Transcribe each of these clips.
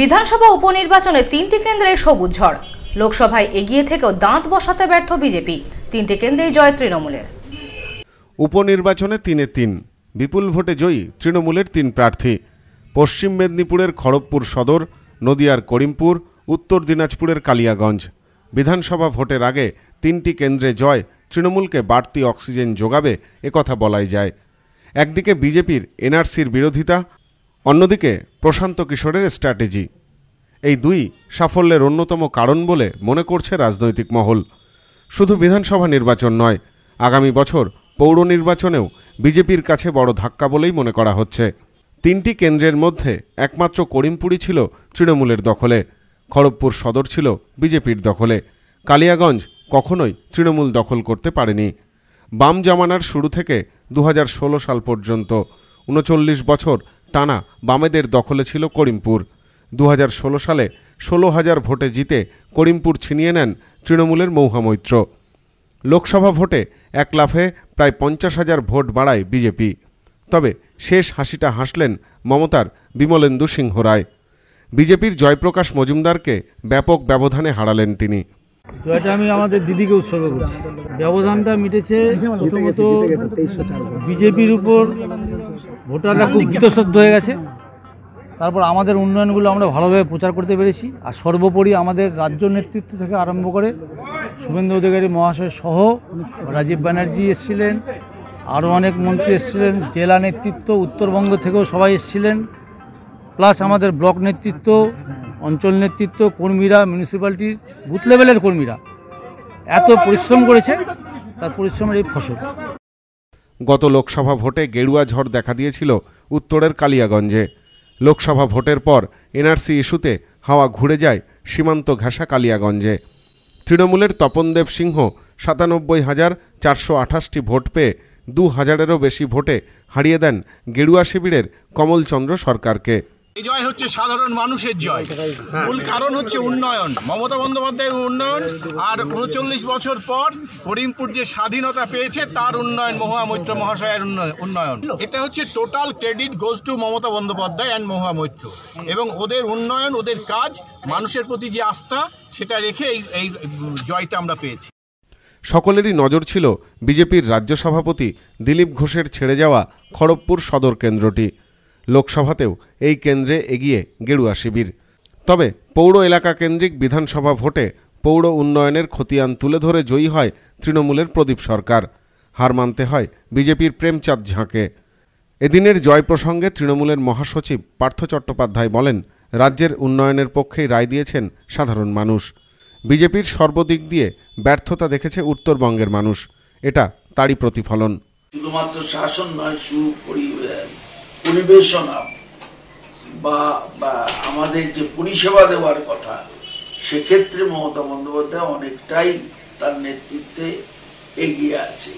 বিধানসভা উপনির্বাচনে তিনটি কেন্দ্রে সবুজ ঝড় লোকসভায় এগিয়ে থেকেও দাঁত বসাতে ব্যর্থ বিজেপি তিনটি কেন্দ্রেই জয় তৃণমূলের উপনির্বাচনে তিনে তিন বিপুল ভোটে জয়ী তৃণমূলের তিন প্রার্থী পশ্চিম মেদিনীপুরের খড়গপুর সদর নদিয়ার করিমপুর উত্তর দিনাজপুরের কালিয়াগঞ্জ বিধানসভা ভোটের আগে তিনটি কেন্দ্রে জয় তৃণমূলকে বাড়তি অক্সিজেন যোগাবে একথা বলাই যায় একদিকে বিজেপির এনআরসির বিরোধিতা অন্যদিকে প্রশান্ত কিশোরের স্ট্র্যাটেজি এই দুই সাফল্যের অন্যতম কারণ বলে মনে করছে রাজনৈতিক মহল শুধু বিধানসভা নির্বাচন নয় আগামী বছর পৌর নির্বাচনেও বিজেপির কাছে বড় ধাক্কা বলেই মনে করা হচ্ছে তিনটি কেন্দ্রের মধ্যে একমাত্র করিমপুরি ছিল তৃণমূলের দখলে খড়গপুর সদর ছিল বিজেপির দখলে কালিয়াগঞ্জ কখনোই তৃণমূল দখল করতে পারেনি বাম জামানার শুরু থেকে দু সাল পর্যন্ত উনচল্লিশ বছর টানা বামেদের দখলে ছিল করিমপুর দু সালে ষোলো হাজার ভোটে জিতে করিমপুর ছিনিয়ে নেন তৃণমূলের মৌহামৈত্র লোকসভা ভোটে এক লাফে প্রায় পঞ্চাশ হাজার ভোট বাড়ায় বিজেপি তবে শেষ হাসিটা হাসলেন মমতার বিমলেন্দু সিংহ রায় বিজেপির জয়প্রকাশ মজুমদারকে ব্যাপক ব্যবধানে হারালেন তিনি আমি আমাদের দিদিকে উৎসর্গ করছি ব্যবধানটা মিটেছে প্রথমত বিজেপির উপর ভোটাররা খুব ইতসদ্য হয়ে গেছে তারপর আমাদের উন্নয়নগুলো আমরা ভালোভাবে প্রচার করতে পেরেছি আর সর্বোপরি আমাদের রাজ্য নেতৃত্ব থেকে আরম্ভ করে শুভেন্দু অধিকারী মহাশয় সহ রাজীব ব্যানার্জি এসেছিলেন আরও অনেক মন্ত্রী এসেছিলেন জেলা নেতৃত্ব উত্তরবঙ্গ থেকেও সবাই এসেছিলেন প্লাস আমাদের ব্লক নেতৃত্ব অঞ্চল নেতৃত্ব কর্মীরা মিউনিসিপ্যালিটির বুথ লেভেলের কর্মীরা এত পরিশ্রম করেছে তার পরিশ্রমের এই ফসল গত লোকসভা ভোটে গেরুয়া ঝড় দেখা দিয়েছিল উত্তরের কালিয়াগঞ্জে লোকসভা ভোটের পর এনআরসি ইস্যুতে হাওয়া ঘুরে যায় সীমান্ত ঘাসা কালিয়াগঞ্জে তৃণমূলের তপনদেব সিংহ সাতানব্বই হাজার চারশো আঠাশটি ভোট পেয়ে দু হাজারেরও বেশি ভোটে হারিয়ে দেন গেরুয়া শিবিরের কমলচন্দ্র সরকারকে এই জয় হচ্ছে সাধারণ মানুষের জয় মূল কারণ হচ্ছে উন্নয়ন মমতা বন্দ্যোপাধ্যায়ের উন্নয়ন আর উনচল্লিশ বছর পর হরিমপুর যে স্বাধীনতা পেয়েছে তার উন্নয়ন মহামৈত্র মহাশয়ের উন্নয়ন এটা হচ্ছে total credit goes to Mamata Bandyopadhyay and Mahua Moitra এবং ওদের উন্নয়ন ওদের কাজ মানুষের প্রতি যে আস্থা সেটা রেখে এই এই জয়টা আমরা পেয়েছি সকলেরই নজর ছিল বিজেপির রাজ্য সভাপতি দিলীপ ঘোষের ছেড়ে যাওয়া খড়গপুর সদর কেন্দ্রটি লোকসভাতেও এই কেন্দ্রে এগিয়ে গেরুয়া শিবির তবে পৌর এলাকা কেন্দ্রিক বিধানসভা ভোটে পৌর উন্নয়নের খতিয়ান তুলে ধরে জয়ী হয় তৃণমূলের প্রদীপ সরকার হার মানতে হয় বিজেপির প্রেমচাঁদ ঝাঁকে এদিনের জয় প্রসঙ্গে তৃণমূলের মহাসচিব পার্থ চট্টোপাধ্যায় বলেন রাজ্যের উন্নয়নের পক্ষেই রায় দিয়েছেন সাধারণ মানুষ বিজেপির সর্বদিক দিয়ে ব্যর্থতা দেখেছে উত্তরবঙ্গের মানুষ এটা তারই প্রতিফলন শুধুমাত্র শাসন নয় সুপরিবেশ পরিবেশনা বা বা আমাদের যে পরিষেবা দেওয়ার কথা সেক্ষেত্রে মমতা বন্দ্যোপাধ্যায় অনেকটাই তার নেতৃত্বে এগিয়ে আছে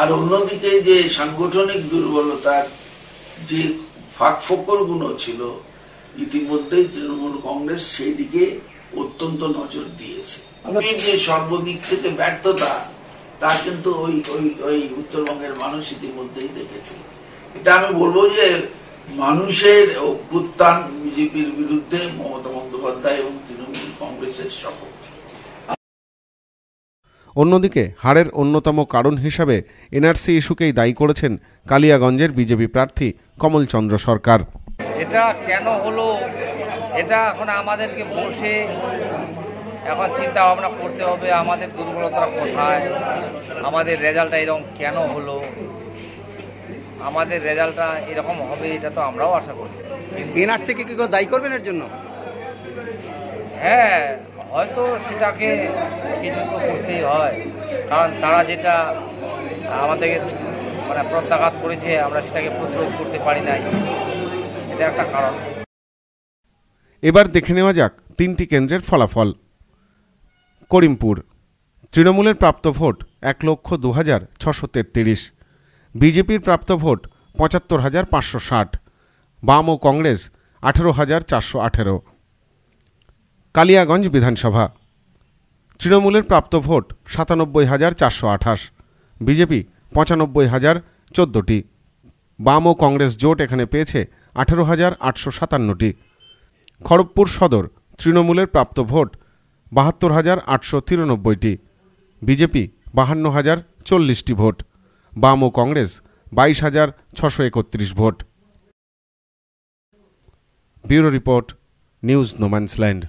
আর অন্যদিকে যে সাংগঠনিক দুর্বলতার যে ফাঁক গুলো ছিল ইতিমধ্যেই তৃণমূল কংগ্রেস সেই দিকে অত্যন্ত নজর দিয়েছে যে সর্বদিক থেকে ব্যর্থতা তা কিন্তু ওই ওই ওই উত্তরবঙ্গের মানুষ ইতিমধ্যেই দেখেছে এটা আমি বলবো যে মানুষের অভ্যুত্থান বিজেপির বিরুদ্ধে মমতা বন্দ্যোপাধ্যায় এবং তৃণমূল কংগ্রেসের শপথ অন্যদিকে হারের অন্যতম কারণ হিসাবে এনআরসি ইস্যুকেই দায়ী করেছেন কালিয়াগঞ্জের বিজেপি প্রার্থী কমলচন্দ্র সরকার এটা কেন হলো এটা এখন আমাদেরকে বসে এখন চিন্তা ভাবনা করতে হবে আমাদের দুর্বলতা কোথায় আমাদের রেজাল্টটা এরকম কেন হলো আমাদের রেজাল্টটা এরকম হবে এটা তো আমরাও আশা করি এনআর থেকে কি দায়ী করবেন এর জন্য হ্যাঁ হয়তো সেটাকে কিছু তো করতেই হয় কারণ তারা যেটা আমাদেরকে মানে প্রত্যাঘাত করেছে আমরা সেটাকে প্রতিরোধ করতে পারি নাই এটা একটা কারণ এবার দেখে নেওয়া যাক তিনটি কেন্দ্রের ফলাফল করিমপুর তৃণমূলের প্রাপ্ত ভোট এক লক্ষ দু হাজার ছশো তেত্রিশ বিজেপির প্রাপ্ত ভোট পঁচাত্তর হাজার পাঁচশো ষাট বাম ও কংগ্রেস আঠেরো হাজার চারশো আঠেরো কালিয়াগঞ্জ বিধানসভা তৃণমূলের প্রাপ্ত ভোট সাতানব্বই হাজার চারশো আঠাশ বিজেপি পঁচানব্বই হাজার চোদ্দোটি বাম ও কংগ্রেস জোট এখানে পেয়েছে আঠেরো হাজার আটশো সাতান্নটি খড়গপুর সদর তৃণমূলের প্রাপ্ত ভোট বাহাত্তর হাজার আটশো তিরানব্বইটি বিজেপি বাহান্ন হাজার চল্লিশটি ভোট বাম ও কংগ্রেস বাইশ হাজার ছশো একত্রিশ vote bureau report news no man's land